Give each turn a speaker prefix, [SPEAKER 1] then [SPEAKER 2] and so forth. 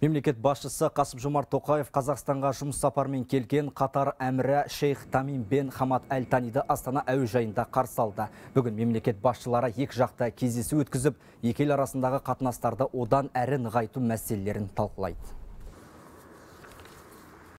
[SPEAKER 1] Мемлекет басшысы Қасып Жомарт Тоқаев Қазақстанға жұмыс сапармен келген Қатар әмірі Шейх Тамин бен хамат Әл Астана әуежайында қарсы алды. Бүгін мемлекет басшылары екі жақта кездесу өткізіп, екел арасындағы қатынастарды одан әрі нығайту мәселелерін талқылайды.